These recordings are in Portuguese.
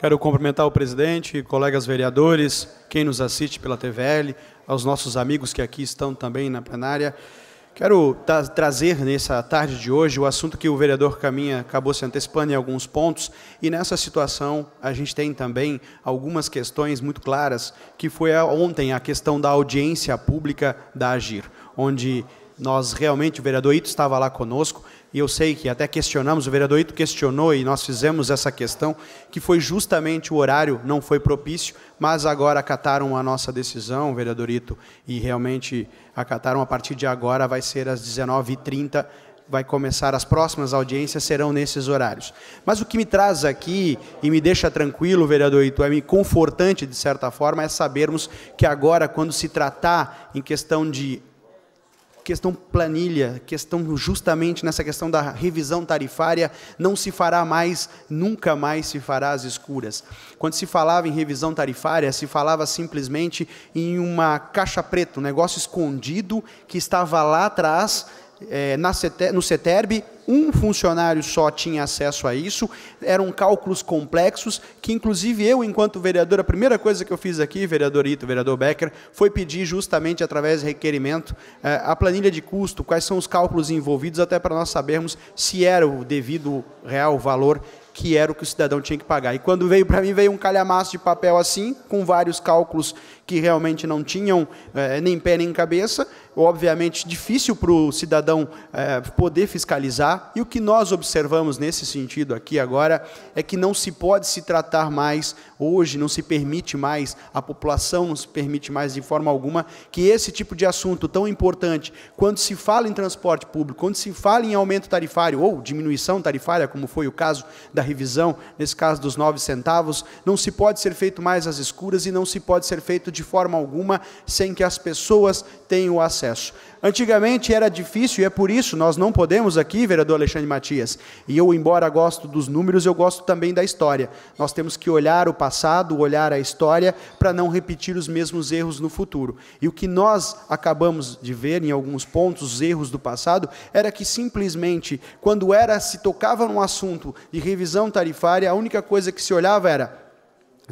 Quero cumprimentar o presidente, colegas vereadores, quem nos assiste pela TVL, aos nossos amigos que aqui estão também na plenária. Quero tra trazer nessa tarde de hoje o assunto que o vereador Caminha acabou se antecipando em alguns pontos, e nessa situação a gente tem também algumas questões muito claras, que foi ontem a questão da audiência pública da Agir, onde nós realmente, o vereador Ito estava lá conosco, e eu sei que até questionamos, o vereador Ito questionou e nós fizemos essa questão, que foi justamente o horário não foi propício, mas agora acataram a nossa decisão, vereador Ito, e realmente acataram a partir de agora, vai ser às 19h30, vai começar as próximas audiências, serão nesses horários. Mas o que me traz aqui e me deixa tranquilo, vereador Ito, é me confortante, de certa forma, é sabermos que agora, quando se tratar em questão de questão planilha, questão justamente nessa questão da revisão tarifária, não se fará mais, nunca mais se fará às escuras. Quando se falava em revisão tarifária, se falava simplesmente em uma caixa preta, um negócio escondido que estava lá atrás é, na CETER, no CETERB, um funcionário só tinha acesso a isso, eram cálculos complexos, que inclusive eu, enquanto vereador, a primeira coisa que eu fiz aqui, vereador Ito, vereador Becker, foi pedir justamente através de requerimento é, a planilha de custo, quais são os cálculos envolvidos, até para nós sabermos se era o devido real valor que era o que o cidadão tinha que pagar. E quando veio para mim, veio um calhamaço de papel assim, com vários cálculos que realmente não tinham é, nem pé nem cabeça, é obviamente, difícil para o cidadão é, poder fiscalizar. E o que nós observamos nesse sentido aqui agora é que não se pode se tratar mais, hoje, não se permite mais, a população não se permite mais de forma alguma, que esse tipo de assunto tão importante, quando se fala em transporte público, quando se fala em aumento tarifário ou diminuição tarifária, como foi o caso da revisão, nesse caso dos 9 centavos, não se pode ser feito mais às escuras e não se pode ser feito de forma alguma sem que as pessoas tenham acesso processo. Antigamente era difícil e é por isso nós não podemos aqui, vereador Alexandre Matias, e eu, embora gosto dos números, eu gosto também da história. Nós temos que olhar o passado, olhar a história, para não repetir os mesmos erros no futuro. E o que nós acabamos de ver em alguns pontos, os erros do passado, era que simplesmente, quando era se tocava num assunto de revisão tarifária, a única coisa que se olhava era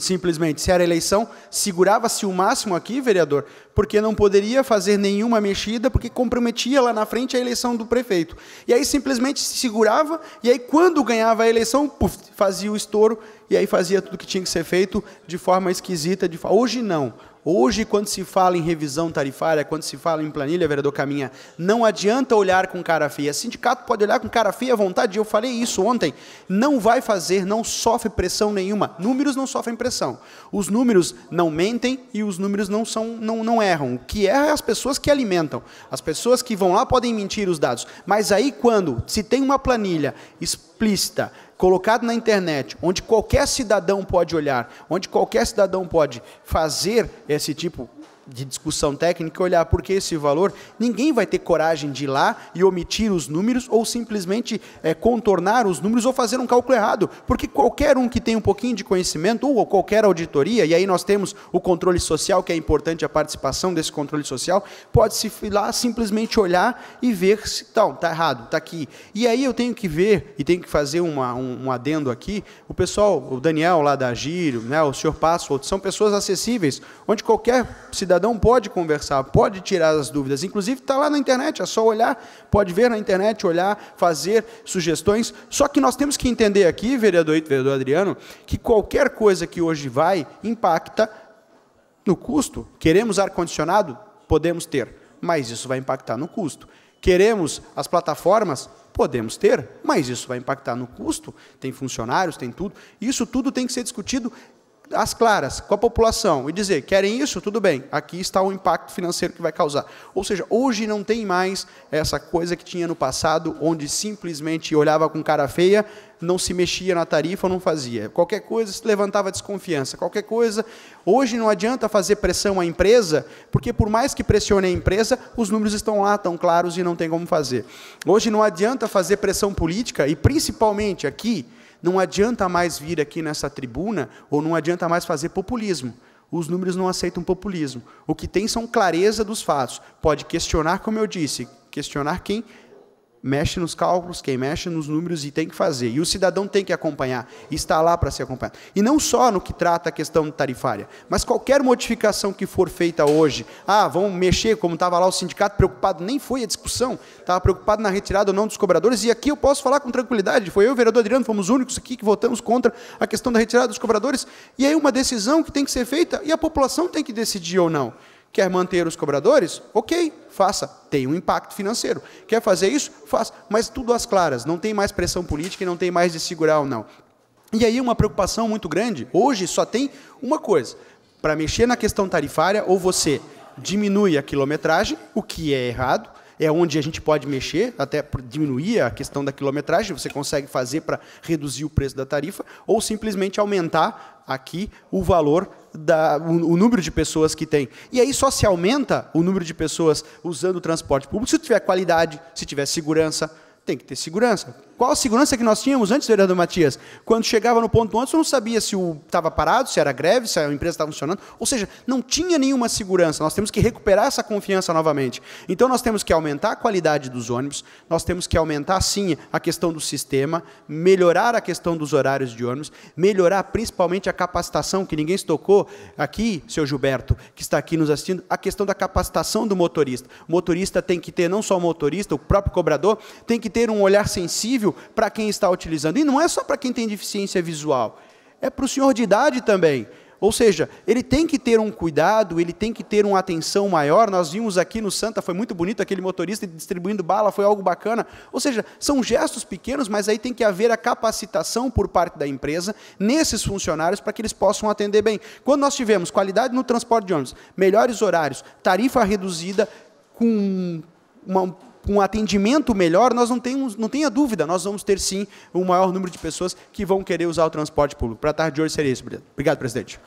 simplesmente, se era eleição, segurava-se o máximo aqui, vereador, porque não poderia fazer nenhuma mexida, porque comprometia lá na frente a eleição do prefeito. E aí simplesmente se segurava, e aí quando ganhava a eleição, puff, fazia o estouro, e aí fazia tudo que tinha que ser feito de forma esquisita. De... Hoje não. Hoje, quando se fala em revisão tarifária, quando se fala em planilha, vereador Caminha, não adianta olhar com cara feia. Sindicato pode olhar com cara feia à vontade, eu falei isso ontem. Não vai fazer, não sofre pressão nenhuma. Números não sofrem pressão. Os números não mentem e os números não, são, não, não erram. O que erra é as pessoas que alimentam. As pessoas que vão lá podem mentir os dados. Mas aí, quando se tem uma planilha explícita, colocado na internet, onde qualquer cidadão pode olhar, onde qualquer cidadão pode fazer esse tipo de discussão técnica olhar por que esse valor, ninguém vai ter coragem de ir lá e omitir os números ou simplesmente é, contornar os números ou fazer um cálculo errado, porque qualquer um que tem um pouquinho de conhecimento ou qualquer auditoria, e aí nós temos o controle social, que é importante a participação desse controle social, pode-se ir lá simplesmente olhar e ver se tal, então, tá errado, está aqui. E aí eu tenho que ver e tenho que fazer uma, um, um, adendo aqui, o pessoal, o Daniel lá da Giro, né, o senhor Passo, são pessoas acessíveis, onde qualquer cidadão cidadão pode conversar, pode tirar as dúvidas. Inclusive está lá na internet, é só olhar, pode ver na internet, olhar, fazer sugestões. Só que nós temos que entender aqui, vereador e vereador Adriano, que qualquer coisa que hoje vai impacta no custo. Queremos ar-condicionado? Podemos ter, mas isso vai impactar no custo. Queremos as plataformas? Podemos ter, mas isso vai impactar no custo. Tem funcionários, tem tudo. Isso tudo tem que ser discutido às claras com a população e dizer: querem isso? Tudo bem, aqui está o impacto financeiro que vai causar. Ou seja, hoje não tem mais essa coisa que tinha no passado, onde simplesmente olhava com cara feia, não se mexia na tarifa ou não fazia. Qualquer coisa levantava desconfiança. Qualquer coisa. Hoje não adianta fazer pressão à empresa, porque por mais que pressione a empresa, os números estão lá, tão claros e não tem como fazer. Hoje não adianta fazer pressão política e principalmente aqui não adianta mais vir aqui nessa tribuna ou não adianta mais fazer populismo. Os números não aceitam populismo. O que tem são clareza dos fatos. Pode questionar, como eu disse, questionar quem mexe nos cálculos, quem mexe nos números e tem que fazer. E o cidadão tem que acompanhar, está lá para ser acompanhado. E não só no que trata a questão tarifária, mas qualquer modificação que for feita hoje, ah, vão mexer, como estava lá o sindicato preocupado, nem foi a discussão, estava preocupado na retirada ou não dos cobradores, e aqui eu posso falar com tranquilidade, foi eu e o vereador Adriano, fomos os únicos aqui que votamos contra a questão da retirada dos cobradores, e aí é uma decisão que tem que ser feita, e a população tem que decidir ou não. Quer manter os cobradores? Ok, faça. Tem um impacto financeiro. Quer fazer isso? Faça. Mas tudo às claras. Não tem mais pressão política e não tem mais de segurar ou não. E aí uma preocupação muito grande. Hoje só tem uma coisa. Para mexer na questão tarifária, ou você diminui a quilometragem, o que é errado, é onde a gente pode mexer, até diminuir a questão da quilometragem, você consegue fazer para reduzir o preço da tarifa, ou simplesmente aumentar aqui o valor da, o, o, número de pessoas que tem. E aí só se aumenta o número de pessoas usando o transporte público se tiver qualidade, se tiver segurança, tem que ter segurança. Qual a segurança que nós tínhamos antes, vereador Matias? Quando chegava no ponto antes, eu não sabia se estava parado, se era greve, se a empresa estava funcionando. Ou seja, não tinha nenhuma segurança. Nós temos que recuperar essa confiança novamente. Então, nós temos que aumentar a qualidade dos ônibus, nós temos que aumentar, sim, a questão do sistema, melhorar a questão dos horários de ônibus, melhorar principalmente a capacitação, que ninguém se tocou aqui, seu Gilberto, que está aqui nos assistindo, a questão da capacitação do motorista. O motorista tem que ter, não só o motorista, o próprio cobrador, tem que ter ter um olhar sensível para quem está utilizando. E não é só para quem tem deficiência visual, é para o senhor de idade também. Ou seja, ele tem que ter um cuidado, ele tem que ter uma atenção maior. Nós vimos aqui no Santa, foi muito bonito aquele motorista distribuindo bala, foi algo bacana. Ou seja, são gestos pequenos, mas aí tem que haver a capacitação por parte da empresa nesses funcionários para que eles possam atender bem. Quando nós tivemos qualidade no transporte de ônibus, melhores horários, tarifa reduzida, com uma um atendimento melhor, nós não temos, não tenha dúvida, nós vamos ter sim um maior número de pessoas que vão querer usar o transporte público. Para a tarde de hoje seria isso, Obrigado, presidente.